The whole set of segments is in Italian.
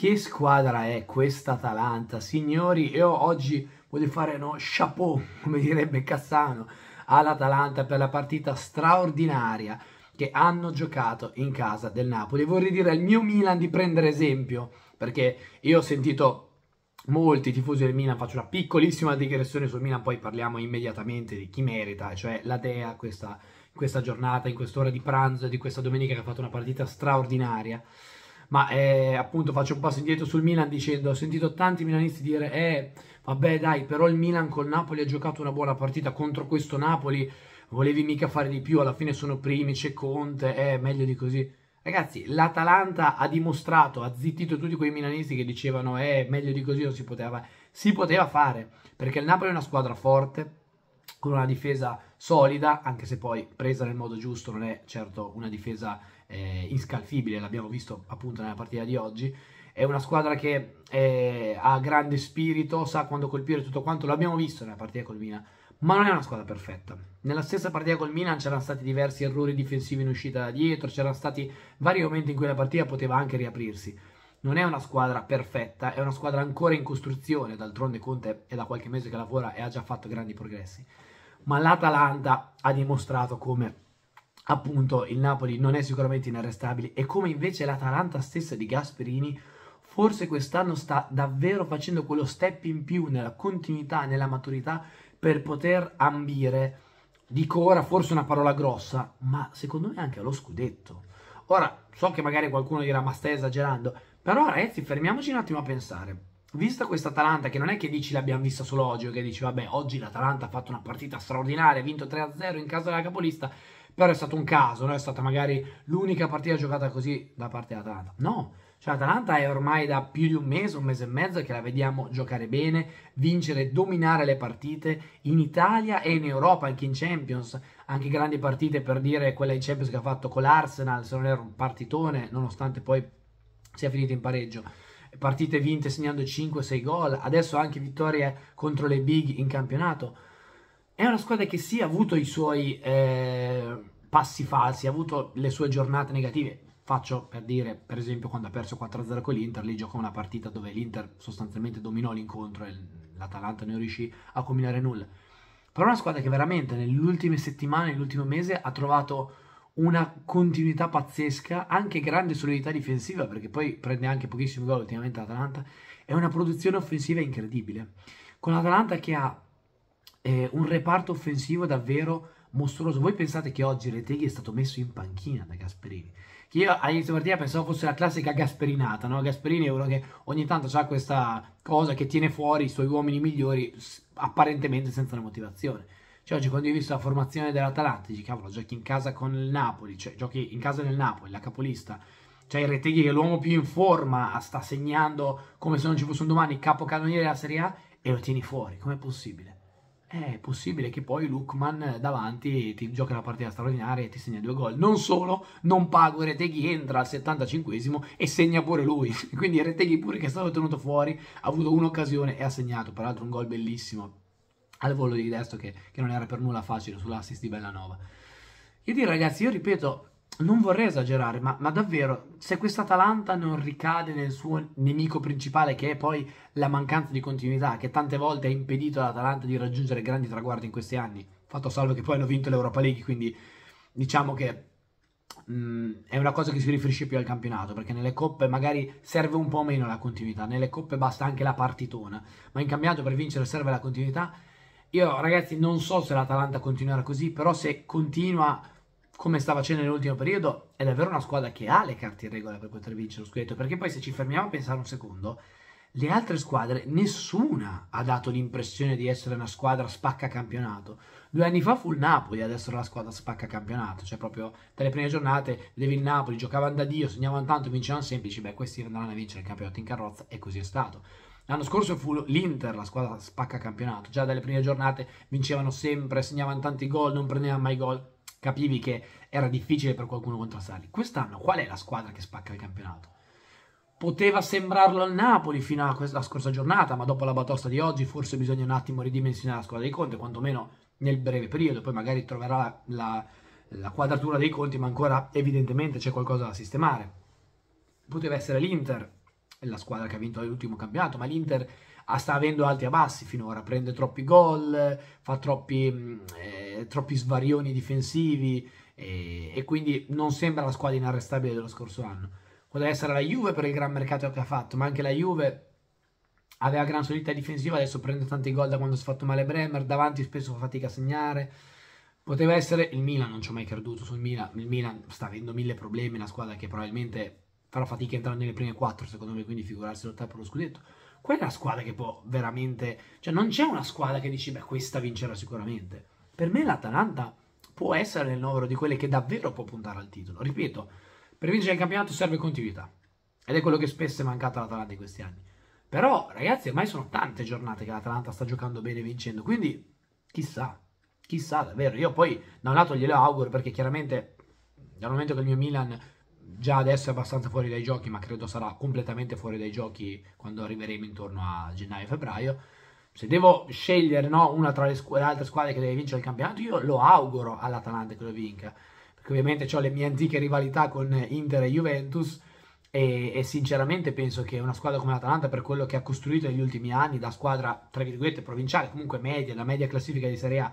Che squadra è questa Atalanta? Signori, io oggi voglio fare uno chapeau, come direbbe Cassano, all'Atalanta per la partita straordinaria che hanno giocato in casa del Napoli. Vorrei dire al mio Milan di prendere esempio, perché io ho sentito molti tifosi del Milan, faccio una piccolissima digressione sul Milan, poi parliamo immediatamente di chi merita, cioè la Dea questa, questa giornata, in quest'ora di pranzo e di questa domenica che ha fatto una partita straordinaria ma eh, appunto faccio un passo indietro sul Milan dicendo ho sentito tanti milanisti dire eh vabbè dai però il Milan col Napoli ha giocato una buona partita contro questo Napoli volevi mica fare di più alla fine sono primi c'è Conte è eh, meglio di così ragazzi l'Atalanta ha dimostrato ha zittito tutti quei milanisti che dicevano eh meglio di così non si poteva si poteva fare perché il Napoli è una squadra forte con una difesa solida anche se poi presa nel modo giusto non è certo una difesa eh, inscalfibile, l'abbiamo visto appunto nella partita di oggi. È una squadra che eh, ha grande spirito, sa quando colpire tutto quanto, l'abbiamo visto nella partita col Milan, ma non è una squadra perfetta. Nella stessa partita col Milan c'erano stati diversi errori difensivi in uscita da dietro, c'erano stati vari momenti in cui la partita poteva anche riaprirsi. Non è una squadra perfetta, è una squadra ancora in costruzione, d'altronde Conte è da qualche mese che lavora e ha già fatto grandi progressi. Ma l'Atalanta ha dimostrato come appunto il Napoli non è sicuramente inarrestabile e come invece l'Atalanta stessa di Gasperini forse quest'anno sta davvero facendo quello step in più nella continuità, nella maturità per poter ambire, dico ora forse una parola grossa, ma secondo me anche allo scudetto. Ora, so che magari qualcuno dirà ma stai esagerando, però ragazzi fermiamoci un attimo a pensare. Vista questa Atalanta, che non è che dici l'abbiamo vista solo oggi, che dici vabbè oggi l'Atalanta ha fatto una partita straordinaria, ha vinto 3-0 in casa della capolista, però è stato un caso, non è stata magari l'unica partita giocata così da parte dell'Atalanta. No, cioè l'Atalanta è ormai da più di un mese, un mese e mezzo che la vediamo giocare bene, vincere, dominare le partite in Italia e in Europa, anche in Champions, anche grandi partite per dire quella in Champions che ha fatto con l'Arsenal, se non era un partitone, nonostante poi sia finito in pareggio. Partite vinte segnando 5-6 gol, adesso anche vittorie contro le big in campionato è una squadra che sì ha avuto i suoi eh, passi falsi, ha avuto le sue giornate negative. Faccio per dire, per esempio, quando ha perso 4-0 con l'Inter, lì giocò una partita dove l'Inter sostanzialmente dominò l'incontro e l'Atalanta non riuscì a combinare nulla. Però è una squadra che veramente nelle ultime settimane, nell'ultimo mese, ha trovato una continuità pazzesca, anche grande solidità difensiva, perché poi prende anche pochissimi gol ultimamente l'Atalanta, è una produzione offensiva incredibile. Con l'Atalanta che ha eh, un reparto offensivo davvero mostruoso. Voi pensate che oggi Reteghi è stato messo in panchina da Gasperini? Che io all'inizio partita pensavo fosse la classica Gasperinata, no? Gasperini è uno che ogni tanto ha questa cosa che tiene fuori i suoi uomini migliori apparentemente senza una motivazione. Cioè oggi quando hai visto la formazione dell'Atalanta, dici cavolo, giochi in casa con il Napoli, cioè giochi in casa del Napoli, la capolista, cioè il Reteghi che è l'uomo più in forma, sta segnando come se non ci fosse un domani capocannoniere della Serie A e lo tieni fuori, com'è possibile? è possibile che poi Lukman davanti ti giochi una partita straordinaria e ti segna due gol. Non solo, non pago Reteghi, entra al 75 e segna pure lui. Quindi Reteghi pure che è stato tenuto fuori, ha avuto un'occasione e ha segnato, peraltro un gol bellissimo al volo di destro che, che non era per nulla facile sull'assist di Bellanova. Io direi ragazzi, io ripeto, non vorrei esagerare, ma, ma davvero, se questa Atalanta non ricade nel suo nemico principale, che è poi la mancanza di continuità, che tante volte ha impedito all'Atalanta di raggiungere grandi traguardi in questi anni, fatto salvo che poi hanno vinto l'Europa League, quindi diciamo che mh, mm, è una cosa che si riferisce più al campionato, perché nelle coppe magari serve un po' meno la continuità, nelle coppe basta anche la partitona, ma in cambiato per vincere serve la continuità. Io ragazzi non so se l'Atalanta continuerà così, però se continua come sta facendo nell'ultimo periodo, è davvero una squadra che ha le carte in regola per poter vincere lo scudetto. Perché poi se ci fermiamo a pensare un secondo, le altre squadre, nessuna ha dato l'impressione di essere una squadra spacca campionato. Due anni fa fu il Napoli ad essere la squadra spacca campionato, cioè proprio dalle prime giornate vedevi il Napoli, giocavano da Dio, segnavano tanto, vincevano semplici, beh questi andranno a vincere il campionato in carrozza e così è stato. L'anno scorso fu l'Inter la squadra spacca campionato, già dalle prime giornate vincevano sempre, segnavano tanti gol, non prendevano mai gol, capivi che era difficile per qualcuno contrastarli. Quest'anno qual è la squadra che spacca il campionato? Poteva sembrarlo al Napoli fino alla scorsa giornata, ma dopo la batosta di oggi forse bisogna un attimo ridimensionare la squadra dei conti, quantomeno nel breve periodo, poi magari troverà la, la quadratura dei conti, ma ancora evidentemente c'è qualcosa da sistemare. Poteva essere l'Inter, è la squadra che ha vinto l'ultimo campionato, ma l'Inter ah, sta avendo alti e bassi finora, prende troppi gol, fa troppi, mm, eh, troppi svarioni difensivi eh, e quindi non sembra la squadra inarrestabile dello scorso anno. Potrebbe essere la Juve per il gran mercato che ha fatto, ma anche la Juve aveva gran solidità difensiva, adesso prende tanti gol da quando si è fatto male Bremer, davanti spesso fa fatica a segnare. Poteva essere il Milan, non ci ho mai creduto sul Milan, il Milan sta avendo mille problemi, la squadra che probabilmente farà fatica a entrare nelle prime quattro, secondo me, quindi figurarsi lottare per lo scudetto. Quella è la squadra che può veramente... Cioè non c'è una squadra che dici, beh, questa vincerà sicuramente. Per me l'Atalanta può essere nel numero di quelle che davvero può puntare al titolo. Ripeto, per vincere il campionato serve continuità. Ed è quello che spesso è mancato all'Atalanta in questi anni. Però, ragazzi, ormai sono tante giornate che l'Atalanta sta giocando bene e vincendo. Quindi, chissà, chissà davvero. Io poi, da un lato, glielo auguro perché chiaramente, dal momento che il mio Milan già adesso è abbastanza fuori dai giochi, ma credo sarà completamente fuori dai giochi quando arriveremo intorno a gennaio-febbraio. Se devo scegliere no, una tra le, scu- le, altre squadre che deve vincere il campionato, io lo auguro all'Atalanta che lo vinca, perché ovviamente ho le mie antiche rivalità con Inter e Juventus. E, e, sinceramente penso che una squadra come l'Atalanta per quello che ha costruito negli ultimi anni da squadra tra virgolette provinciale comunque media, la media classifica di Serie A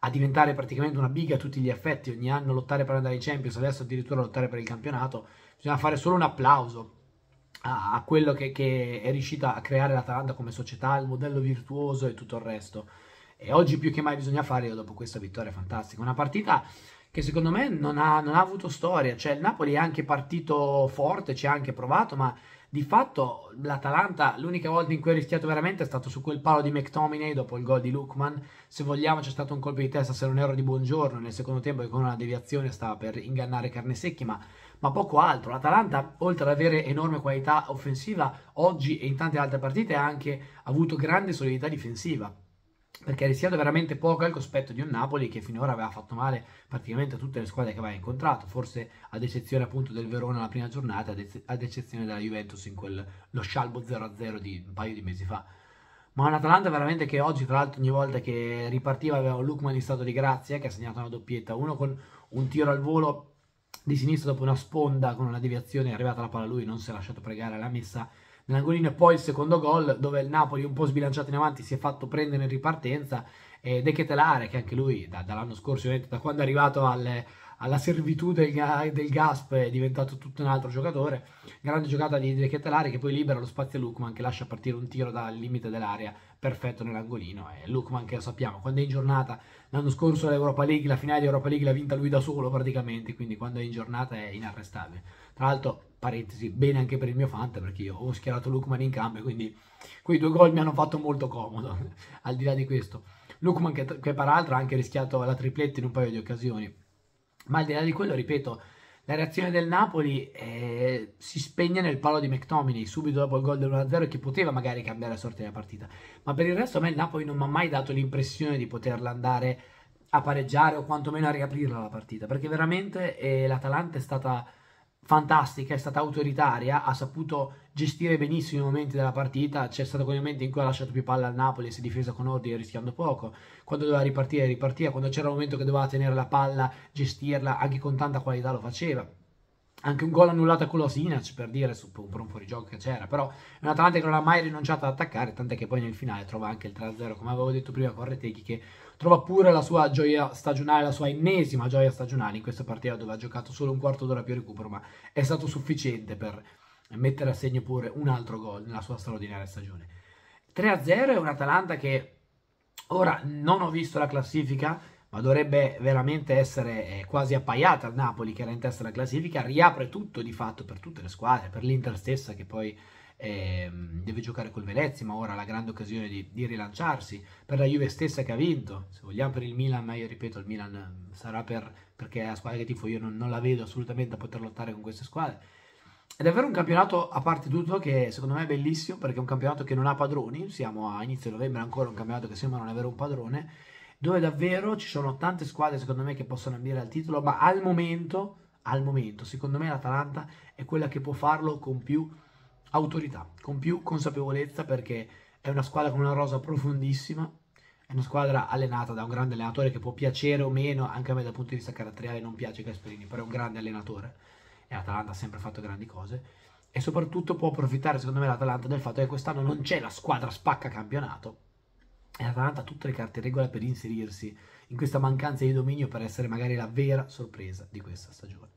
a diventare praticamente una biga a tutti gli effetti, ogni anno lottare per andare in Champions, adesso addirittura lottare per il campionato, bisogna fare solo un applauso a, a quello che, che è riuscito a creare l'Atalanta come società, il modello virtuoso e tutto il resto. E oggi più che mai bisogna fare, io dopo questa vittoria fantastica, una partita che secondo me non ha, non ha avuto storia, cioè il Napoli è anche partito forte, ci ha anche provato, ma di fatto l'Atalanta l'unica volta in cui ha rischiato veramente è stato su quel palo di McTominay dopo il gol di Lukman se vogliamo c'è stato un colpo di testa se non erro di buongiorno nel secondo tempo che con una deviazione stava per ingannare Carnesecchi ma, ma poco altro l'Atalanta oltre ad avere enorme qualità offensiva oggi e in tante altre partite ha anche avuto grande solidità difensiva perché ha rischiato veramente poco al cospetto di un Napoli che finora aveva fatto male praticamente a tutte le squadre che aveva incontrato, forse ad eccezione appunto del Verona la prima giornata, ad eccezione della Juventus in quello scialbo 0-0 di un paio di mesi fa. Ma un Atalanta veramente che oggi, tra l'altro, ogni volta che ripartiva aveva un Lukman in stato di grazia, che ha segnato una doppietta, uno con un tiro al volo di sinistra dopo una sponda con una deviazione, è arrivata la palla a lui, non si è lasciato pregare alla messa, nell'angolino e poi il secondo gol dove il Napoli un po' sbilanciato in avanti si è fatto prendere in ripartenza e De Ketelare che anche lui da, dall'anno scorso, da quando è arrivato al alla servitù del, del Gasp è diventato tutto un altro giocatore. Grande giocata di De Ketelari che poi libera lo spazio a Lukman che lascia partire un tiro dal limite dell'area perfetto nell'angolino. E Lukman che lo sappiamo, quando è in giornata, l'anno scorso l'Europa League, la finale di Europa League l'ha vinta lui da solo praticamente, quindi quando è in giornata è inarrestabile. Tra l'altro, parentesi, bene anche per il mio fante perché io ho schierato Lukman in campo e quindi quei due gol mi hanno fatto molto comodo, al di là di questo. Lukman che, che peraltro ha anche rischiato la tripletta in un paio di occasioni ma al di là di quello, ripeto, la reazione del Napoli eh, si spegne nel palo di McTominay subito dopo il gol del 1 0 che poteva magari cambiare la sorte della partita. Ma per il resto a me il Napoli non mi ha mai dato l'impressione di poterla andare a pareggiare o quantomeno a riaprirla la partita, perché veramente eh, l'Atalanta è stata fantastica, è stata autoritaria, ha saputo gestire benissimo i momenti della partita, c'è stato quel momento in cui ha lasciato più palle al Napoli e si è difesa con ordine rischiando poco, quando doveva ripartire ripartiva, quando c'era un momento che doveva tenere la palla, gestirla, anche con tanta qualità lo faceva. Anche un gol annullato a con Sinac per dire su, per un fuorigioco che c'era, però è un Atalanta che non ha mai rinunciato ad attaccare, tant'è che poi nel finale trova anche il 3-0, come avevo detto prima con Reteghi che Trova pure la sua gioia stagionale, la sua ennesima gioia stagionale in questa partita dove ha giocato solo un quarto d'ora più recupero, ma è stato sufficiente per mettere a segno pure un altro gol nella sua straordinaria stagione. 3-0 è un Atalanta che ora non ho visto la classifica, ma dovrebbe veramente essere eh, quasi appaiata al Napoli che era in testa alla classifica, riapre tutto di fatto per tutte le squadre, per l'Inter stessa che poi eh, deve giocare col Venezia, ma ora ha la grande occasione di, di, rilanciarsi, per la Juve stessa che ha vinto, se vogliamo per il Milan, ma io ripeto, il Milan mm, sarà per, perché è la squadra che tifo, io non, non la vedo assolutamente a poter lottare con queste squadre. È davvero un campionato a parte tutto che secondo me è bellissimo perché è un campionato che non ha padroni, siamo a inizio novembre ancora un campionato che sembra non avere un padrone, dove davvero ci sono tante squadre secondo me che possono ambire al titolo, ma al momento, al momento secondo me l'Atalanta è quella che può farlo con più autorità, con più consapevolezza perché è una squadra con una rosa profondissima, è una squadra allenata da un grande allenatore che può piacere o meno, anche a me dal punto di vista caratteriale non piace Gasperini, però è un grande allenatore e l'Atalanta ha sempre fatto grandi cose e soprattutto può approfittare secondo me l'Atalanta del fatto che quest'anno non c'è la squadra spacca campionato e l'Atalanta ha tutte le carte in regola per inserirsi in questa mancanza di dominio per essere magari la vera sorpresa di questa stagione.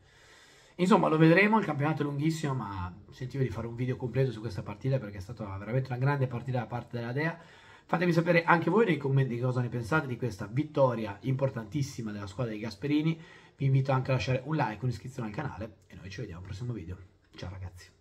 Insomma, lo vedremo, il campionato è lunghissimo, ma sentivo di fare un video completo su questa partita perché è stata veramente una grande partita da parte della Dea. Fatemi sapere anche voi nei commenti cosa ne pensate di questa vittoria importantissima della squadra di Gasperini. Vi invito anche a lasciare un like, un'iscrizione al canale e noi ci vediamo al prossimo video. Ciao ragazzi!